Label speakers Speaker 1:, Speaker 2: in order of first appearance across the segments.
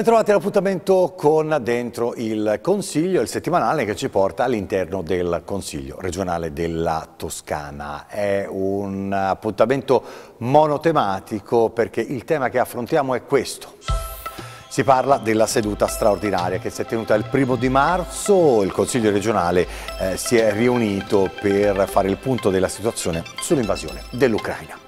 Speaker 1: Bentrovati all'appuntamento con Dentro il Consiglio, il settimanale che ci porta all'interno del Consiglio regionale della Toscana. È un appuntamento monotematico perché il tema che affrontiamo è questo. Si parla della seduta straordinaria che si è tenuta il primo di marzo, il Consiglio regionale eh, si è riunito per fare il punto della situazione sull'invasione dell'Ucraina.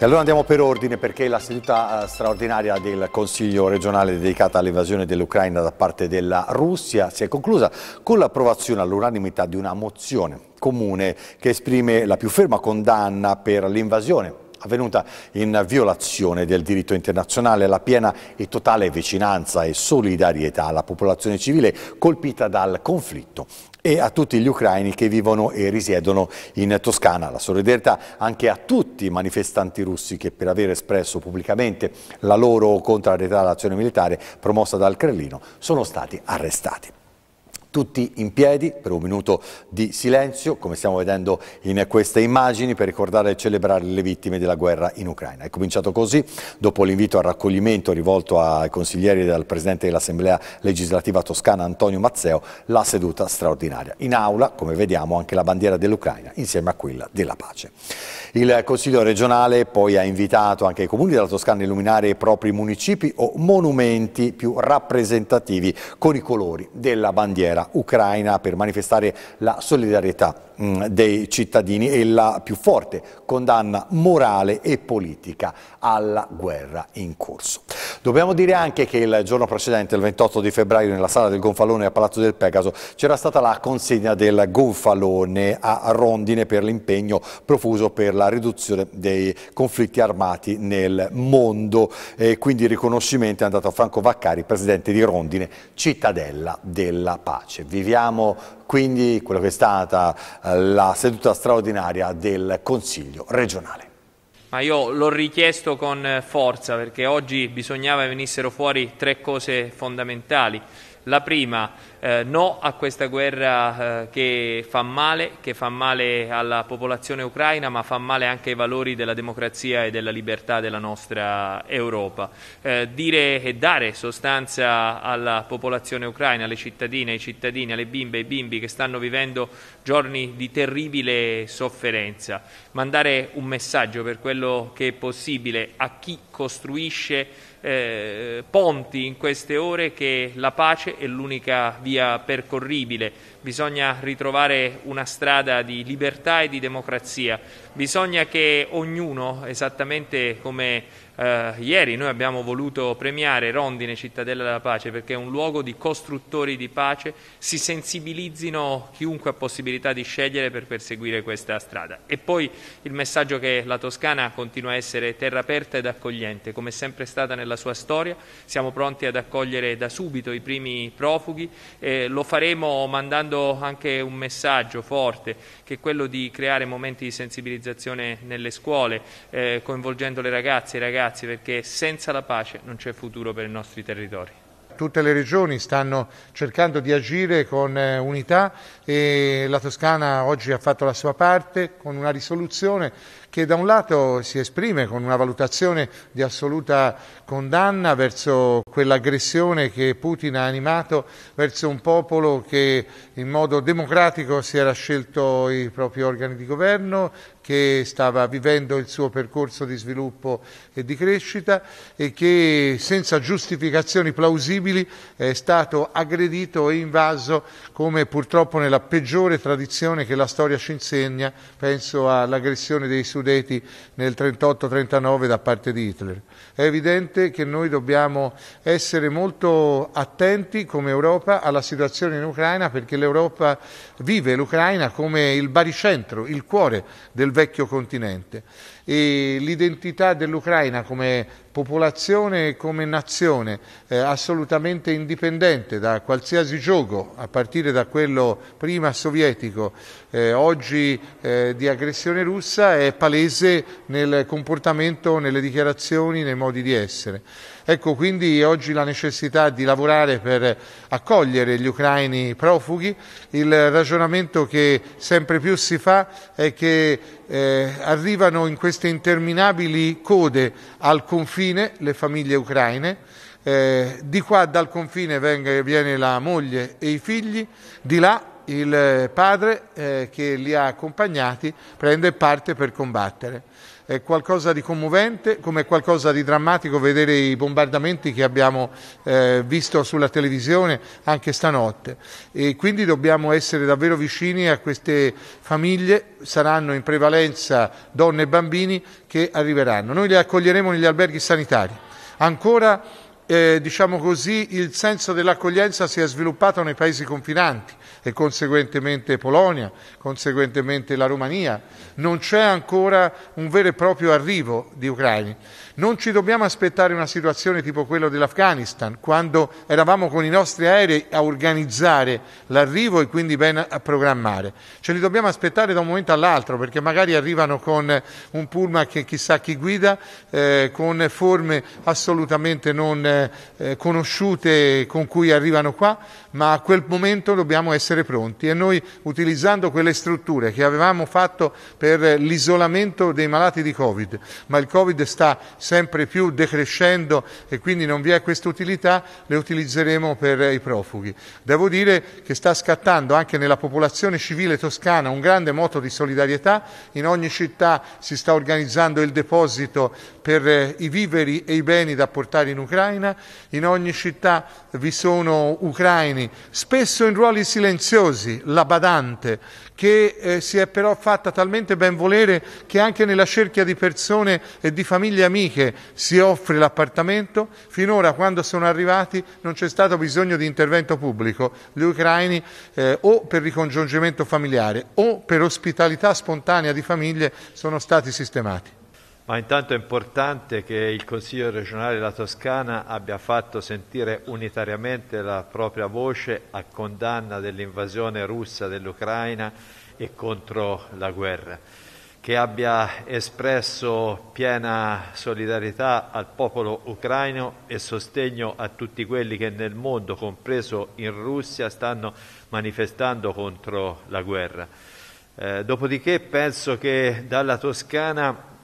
Speaker 1: E allora andiamo per ordine perché la seduta eh, straordinaria del Consiglio regionale dedicata all'invasione dell'Ucraina da parte della Russia si è conclusa con l'approvazione all'unanimità di una mozione comune che esprime la più ferma condanna per l'invasione avvenuta in violazione del diritto internazionale, la piena e totale vicinanza e solidarietà alla popolazione civile colpita dal conflitto e a tutti gli ucraini che vivono e risiedono in Toscana. La solidarietà anche a tutti i manifestanti russi che per aver espresso pubblicamente la loro contrarietà all'azione militare promossa dal Cremlino sono stati arrestati tutti in piedi per un minuto di silenzio, come stiamo vedendo in queste immagini, per ricordare e celebrare le vittime della guerra in Ucraina. È cominciato così, dopo l'invito al raccoglimento rivolto ai consiglieri dal Presidente dell'Assemblea legislativa toscana Antonio Mazzeo, la seduta straordinaria. In aula, come vediamo, anche la bandiera dell'Ucraina insieme a quella della pace. Il Consiglio regionale poi ha invitato anche i comuni della Toscana a illuminare i propri municipi o monumenti più rappresentativi con i colori della bandiera bandiera ucraina per manifestare la solidarietà mm, dei cittadini e la più forte condanna morale e politica alla guerra in corso. Dobbiamo dire anche che il giorno precedente, il 28 di febbraio, nella sala del Gonfalone a Palazzo del Pegaso, c'era stata la consegna del Gonfalone a Rondine per l'impegno profuso per la riduzione dei conflitti armati nel mondo. E quindi il riconoscimento è andato a Franco Vaccari, presidente di Rondine, cittadella della pace pace. Viviamo quindi quella che è stata eh, la seduta straordinaria del Consiglio regionale.
Speaker 2: Ma io l'ho richiesto con eh, forza perché oggi bisognava venissero fuori tre cose fondamentali. La prima, eh, no a questa guerra eh, che fa male, che fa male alla popolazione ucraina, ma fa male anche ai valori della democrazia e della libertà della nostra Europa. Eh, dire e dare sostanza alla popolazione ucraina, alle cittadine, ai cittadini, alle bimbe e ai bimbi che stanno vivendo giorni di terribile sofferenza. Mandare un messaggio per quello che è possibile a chi costruisce eh, ponti in queste ore che la pace è l'unica via percorribile, bisogna ritrovare una strada di libertà e di democrazia, bisogna che ognuno, esattamente come eh, ieri noi abbiamo voluto premiare Rondine, Cittadella della Pace, perché è un luogo di costruttori di pace, si sensibilizzino chiunque ha possibilità di scegliere per perseguire questa strada. E poi il messaggio che la Toscana continua a essere terra aperta ed accogliente, come è sempre stata nella sua storia, siamo pronti ad accogliere da subito i primi profughi, eh, lo faremo mandando lanciando anche un messaggio forte che è quello di creare momenti di sensibilizzazione nelle scuole, eh, coinvolgendo le ragazze e i ragazzi perché senza la pace non c'è futuro per i nostri territori
Speaker 3: tutte le regioni stanno cercando di agire con eh, unità e la Toscana oggi ha fatto la sua parte con una risoluzione che da un lato si esprime con una valutazione di assoluta condanna verso quell'aggressione che Putin ha animato verso un popolo che in modo democratico si era scelto i propri organi di governo, che stava vivendo il suo percorso di sviluppo e di crescita e che senza giustificazioni plausibili è stato aggredito e invaso come purtroppo nella peggiore tradizione che la storia ci insegna, penso all'aggressione dei suoi Sudeti nel 38-39 da parte di Hitler. È evidente che noi dobbiamo essere molto attenti come Europa alla situazione in Ucraina perché l'Europa vive l'Ucraina come il baricentro, il cuore del vecchio continente e l'identità dell'Ucraina come popolazione e come nazione eh, assolutamente indipendente da qualsiasi gioco, a partire da quello prima sovietico, eh, oggi eh, di aggressione russa, è palese nel comportamento, nelle dichiarazioni, nei modi di essere. Ecco quindi oggi la necessità di lavorare per accogliere gli ucraini profughi. Il ragionamento che sempre più si fa è che eh, arrivano in queste interminabili code al confine le famiglie ucraine. Eh, di qua dal confine venga, viene la moglie e i figli, di là il padre eh, che li ha accompagnati prende parte per combattere è qualcosa di commovente, come è qualcosa di drammatico vedere i bombardamenti che abbiamo eh, visto sulla televisione anche stanotte. E quindi dobbiamo essere davvero vicini a queste famiglie, saranno in prevalenza donne e bambini che arriveranno. Noi le accoglieremo negli alberghi sanitari. Ancora, eh, diciamo così, il senso dell'accoglienza si è sviluppato nei paesi confinanti e conseguentemente Polonia, conseguentemente la Romania. Non c'è ancora un vero e proprio arrivo di ucraini. Non ci dobbiamo aspettare una situazione tipo quella dell'Afghanistan, quando eravamo con i nostri aerei a organizzare l'arrivo e quindi ben a programmare. Ce li dobbiamo aspettare da un momento all'altro, perché magari arrivano con un pullman che chissà chi guida, eh, con forme assolutamente non eh, conosciute con cui arrivano qua, ma a quel momento dobbiamo essere essere pronti e noi utilizzando quelle strutture che avevamo fatto per l'isolamento dei malati di Covid, ma il Covid sta sempre più decrescendo e quindi non vi è questa utilità, le utilizzeremo per i profughi. Devo dire che sta scattando anche nella popolazione civile toscana un grande moto di solidarietà, in ogni città si sta organizzando il deposito per eh, i viveri e i beni da portare in Ucraina, in ogni città vi sono ucraini, spesso in ruoli silenziosi, silenziosi, la badante, che eh, si è però fatta talmente ben volere che anche nella cerchia di persone e di famiglie amiche si offre l'appartamento. Finora, quando sono arrivati, non c'è stato bisogno di intervento pubblico. Gli ucraini eh, o per ricongiungimento familiare o per ospitalità spontanea di famiglie sono stati sistemati
Speaker 4: ma intanto è importante che il Consiglio regionale della Toscana abbia fatto sentire unitariamente la propria voce a condanna dell'invasione russa dell'Ucraina e contro la guerra, che abbia espresso piena solidarietà al popolo ucraino e sostegno a tutti quelli che nel mondo, compreso in Russia, stanno manifestando contro la guerra. Eh, dopodiché penso che dalla Toscana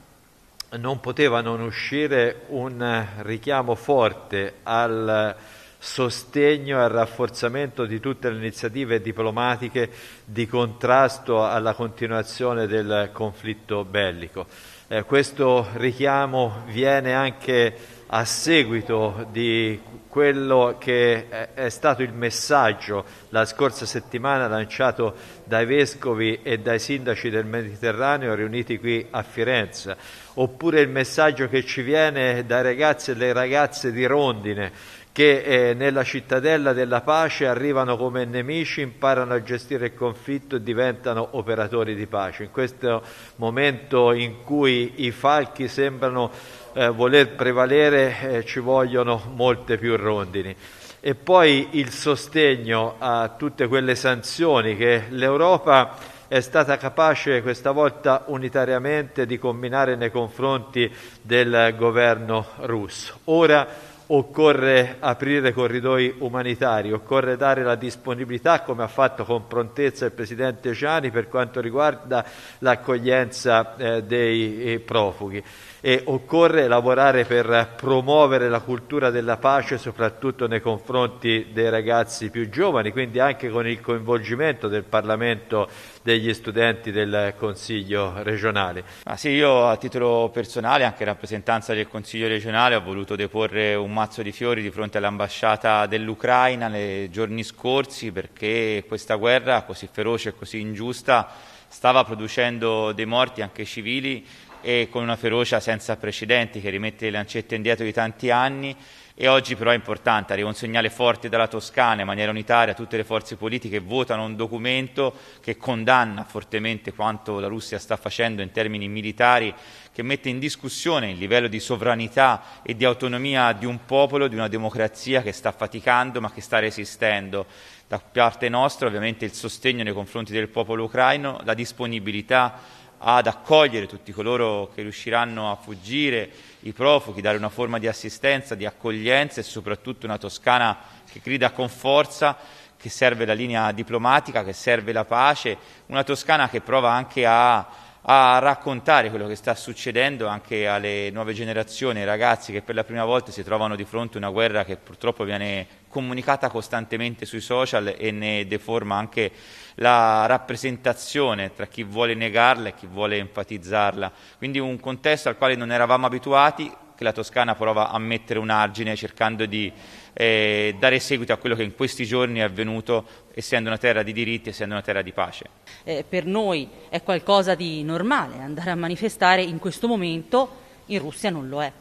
Speaker 4: non poteva non uscire un richiamo forte al sostegno e al rafforzamento di tutte le iniziative diplomatiche di contrasto alla continuazione del conflitto bellico. Eh, questo richiamo viene anche a seguito di quello che è stato il messaggio la scorsa settimana lanciato dai vescovi e dai sindaci del Mediterraneo riuniti qui a Firenze, oppure il messaggio che ci viene dai ragazzi e le ragazze di Rondine che eh, nella cittadella della pace arrivano come nemici, imparano a gestire il conflitto e diventano operatori di pace. In questo momento in cui i falchi sembrano eh, voler prevalere eh, ci vogliono molte più rondini. E poi il sostegno a tutte quelle sanzioni che l'Europa è stata capace questa volta unitariamente di combinare nei confronti del governo russo. Ora occorre aprire corridoi umanitari, occorre dare la disponibilità, come ha fatto con prontezza il Presidente Ciani, per quanto riguarda l'accoglienza eh, dei eh, profughi e occorre lavorare per promuovere la cultura della pace soprattutto nei confronti dei ragazzi più giovani, quindi anche con il coinvolgimento del Parlamento degli studenti del Consiglio regionale. Ah sì, io
Speaker 5: a titolo personale, anche in rappresentanza del Consiglio regionale, ho voluto deporre un mazzo di fiori di fronte all'ambasciata dell'Ucraina nei giorni scorsi perché questa guerra così feroce e così ingiusta stava producendo dei morti anche civili e con una ferocia senza precedenti che rimette le lancette indietro di tanti anni e oggi però è importante, arriva un segnale forte dalla Toscana in maniera unitaria, tutte le forze politiche votano un documento che condanna fortemente quanto la Russia sta facendo in termini militari, che mette in discussione il livello di sovranità e di autonomia di un popolo, di una democrazia che sta faticando ma che sta resistendo. Da parte nostra ovviamente il sostegno nei confronti del popolo ucraino, la disponibilità ad accogliere tutti coloro che riusciranno a fuggire, i profughi, dare una forma di assistenza, di accoglienza e soprattutto una Toscana che grida con forza, che serve la linea diplomatica, che serve la pace, una Toscana che prova anche a a raccontare quello che sta succedendo anche alle nuove generazioni, ai ragazzi che per la prima volta si trovano di fronte a una guerra che purtroppo viene comunicata costantemente sui social e ne deforma anche la rappresentazione tra chi vuole negarla e chi vuole enfatizzarla. Quindi un contesto al quale non eravamo abituati, che la Toscana prova a mettere un argine cercando di eh, dare seguito a quello che in questi giorni è avvenuto essendo una terra di diritti, essendo una terra di pace.
Speaker 6: Eh, per noi è qualcosa di normale andare a manifestare in questo momento, in Russia non lo è.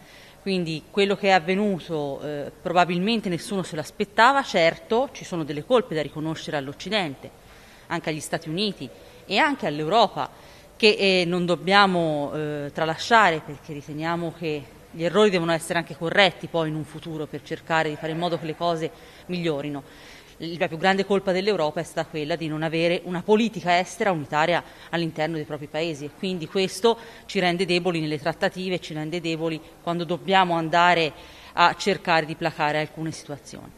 Speaker 6: Quindi quello che è avvenuto eh, probabilmente nessuno se l'aspettava, certo ci sono delle colpe da riconoscere all'Occidente, anche agli Stati Uniti e anche all'Europa che eh, non dobbiamo eh, tralasciare perché riteniamo che gli errori devono essere anche corretti poi in un futuro per cercare di fare in modo che le cose migliorino. La più grande colpa dell'Europa è stata quella di non avere una politica estera unitaria all'interno dei propri paesi e quindi questo ci rende deboli nelle trattative, ci rende deboli quando dobbiamo andare a cercare di placare alcune situazioni.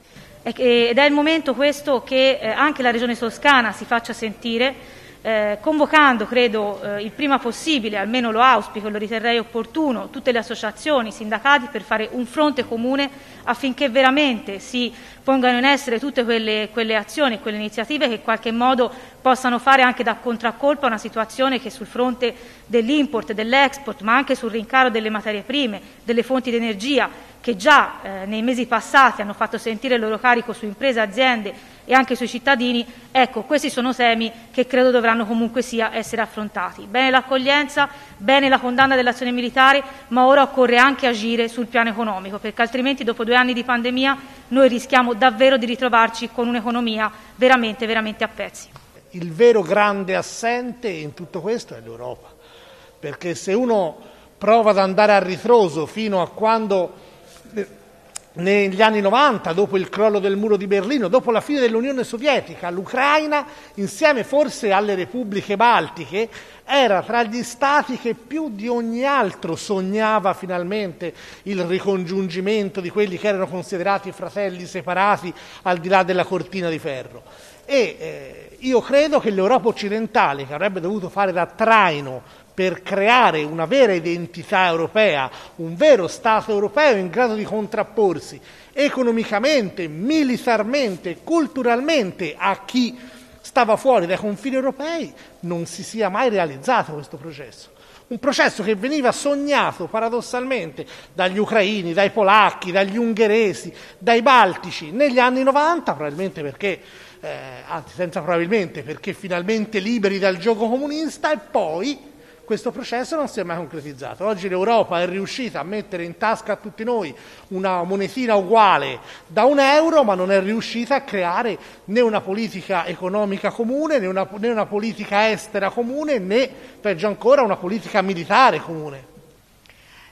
Speaker 6: Ed è il momento questo che eh, anche la Regione Toscana si faccia sentire eh, convocando, credo, eh, il prima possibile, almeno lo auspico, e lo riterrei opportuno, tutte le associazioni, i sindacati per fare un fronte comune affinché veramente si pongano in essere tutte quelle, quelle azioni, quelle iniziative che in qualche modo possano fare anche da contraccolpo a una situazione che sul fronte dell'import, dell'export, ma anche sul rincaro delle materie prime, delle fonti di energia, che già eh, nei mesi passati hanno fatto sentire il loro carico su imprese e aziende e anche sui cittadini, ecco, questi sono temi che credo dovranno comunque sia essere affrontati. Bene l'accoglienza, bene la condanna dell'azione militare, ma ora occorre anche agire sul piano economico, perché altrimenti dopo due anni di pandemia noi rischiamo davvero di ritrovarci con un'economia veramente, veramente a pezzi.
Speaker 7: Il vero grande assente in tutto questo è l'Europa, perché se uno prova ad andare a ritroso fino a quando negli anni 90, dopo il crollo del muro di Berlino, dopo la fine dell'Unione Sovietica, l'Ucraina, insieme forse alle repubbliche baltiche, era tra gli stati che più di ogni altro sognava finalmente il ricongiungimento di quelli che erano considerati fratelli separati al di là della cortina di ferro. E eh, io credo che l'Europa occidentale, che avrebbe dovuto fare da traino per creare una vera identità europea, un vero Stato europeo in grado di contrapporsi economicamente, militarmente, culturalmente a chi stava fuori dai confini europei, non si sia mai realizzato questo processo. Un processo che veniva sognato paradossalmente dagli ucraini, dai polacchi, dagli ungheresi, dai baltici negli anni 90, probabilmente perché eh, anzi senza probabilmente, perché finalmente liberi dal gioco comunista e poi questo processo non si è mai concretizzato. Oggi l'Europa è riuscita a mettere in tasca a tutti noi una monetina uguale da un euro, ma non è riuscita a creare né una politica economica comune, né una, né una politica estera comune, né, peggio ancora, una politica militare comune.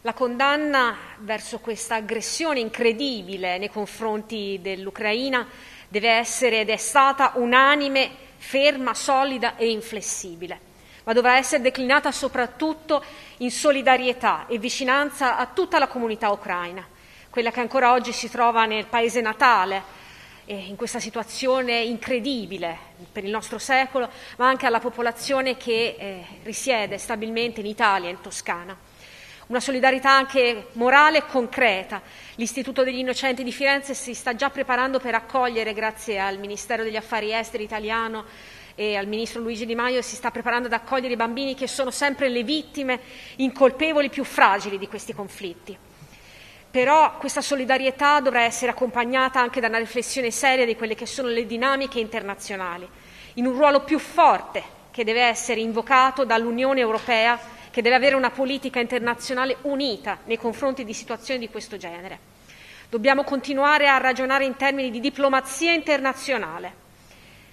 Speaker 6: La condanna verso questa aggressione incredibile nei confronti dell'Ucraina deve essere ed è stata unanime, ferma, solida e inflessibile ma dovrà essere declinata soprattutto in solidarietà e vicinanza a tutta la comunità ucraina, quella che ancora oggi si trova nel paese natale, in questa situazione incredibile per il nostro secolo, ma anche alla popolazione che eh, risiede stabilmente in Italia, in Toscana. Una solidarietà anche morale e concreta. L'Istituto degli Innocenti di Firenze si sta già preparando per accogliere, grazie al Ministero degli Affari Esteri italiano, e al ministro Luigi Di Maio si sta preparando ad accogliere i bambini che sono sempre le vittime incolpevoli più fragili di questi conflitti. Però questa solidarietà dovrà essere accompagnata anche da una riflessione seria di quelle che sono le dinamiche internazionali, in un ruolo più forte che deve essere invocato dall'Unione Europea, che deve avere una politica internazionale unita nei confronti di situazioni di questo genere. Dobbiamo continuare a ragionare in termini di diplomazia internazionale,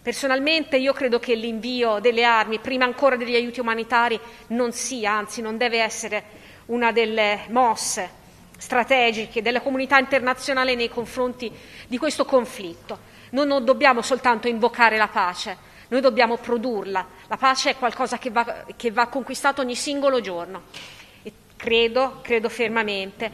Speaker 6: Personalmente io credo che l'invio delle armi, prima ancora degli aiuti umanitari, non sia, anzi non deve essere una delle mosse strategiche della comunità internazionale nei confronti di questo conflitto. Noi non dobbiamo soltanto invocare la pace, noi dobbiamo produrla. La pace è qualcosa che va, che va conquistato ogni singolo giorno. E credo, credo fermamente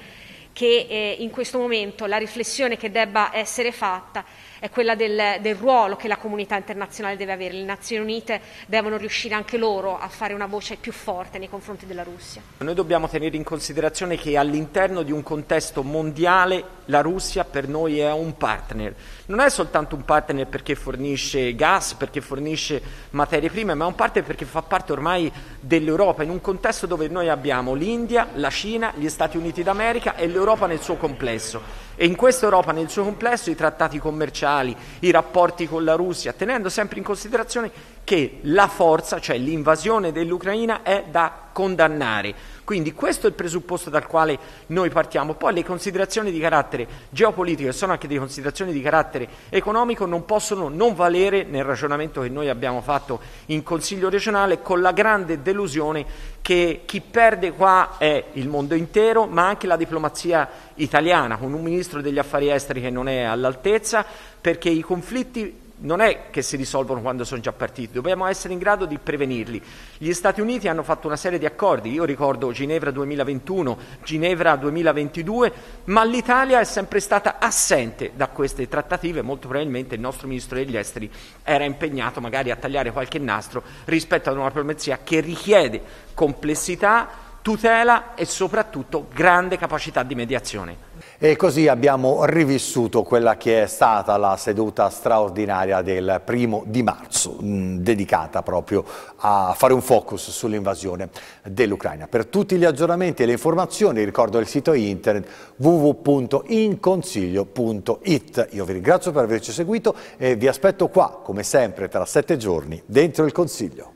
Speaker 6: che eh, in questo momento la riflessione che debba essere fatta è quella del, del, ruolo che la comunità internazionale deve avere. Le Nazioni Unite devono riuscire anche loro a fare una voce più forte nei confronti della Russia.
Speaker 8: Noi dobbiamo tenere in considerazione che all'interno di un contesto mondiale la Russia per noi è un partner. Non è soltanto un partner perché fornisce gas, perché fornisce materie prime, ma è un partner perché fa parte ormai dell'Europa, in un contesto dove noi abbiamo l'India, la Cina, gli Stati Uniti d'America e l'Europa nel suo complesso. E in questa Europa nel suo complesso i trattati commerciali, i rapporti con la Russia, tenendo sempre in considerazione che la forza, cioè l'invasione dell'Ucraina, è da condannare. Quindi questo è il presupposto dal quale noi partiamo. Poi le considerazioni di carattere geopolitico e sono anche delle considerazioni di carattere economico non possono non valere nel ragionamento che noi abbiamo fatto in Consiglio regionale con la grande delusione che chi perde qua è il mondo intero, ma anche la diplomazia italiana, con un ministro degli affari esteri che non è all'altezza, perché i conflitti non è che si risolvono quando sono già partiti, dobbiamo essere in grado di prevenirli. Gli Stati Uniti hanno fatto una serie di accordi, io ricordo Ginevra 2021, Ginevra 2022, ma l'Italia è sempre stata assente da queste trattative, molto probabilmente il nostro ministro degli esteri era impegnato magari a tagliare qualche nastro rispetto ad una diplomazia che richiede complessità, tutela e soprattutto grande capacità di mediazione.
Speaker 1: E così abbiamo rivissuto quella che è stata la seduta straordinaria del primo di marzo, mh, mm, dedicata proprio a fare un focus sull'invasione dell'Ucraina. Per tutti gli aggiornamenti e le informazioni ricordo il sito internet www.inconsiglio.it. Io vi ringrazio per averci seguito e vi aspetto qua, come sempre, tra sette giorni, dentro il Consiglio.